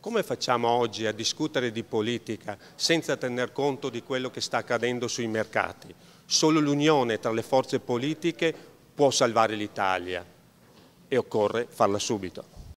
Come facciamo oggi a discutere di politica senza tener conto di quello che sta accadendo sui mercati? Solo l'unione tra le forze politiche può salvare l'Italia e occorre farla subito.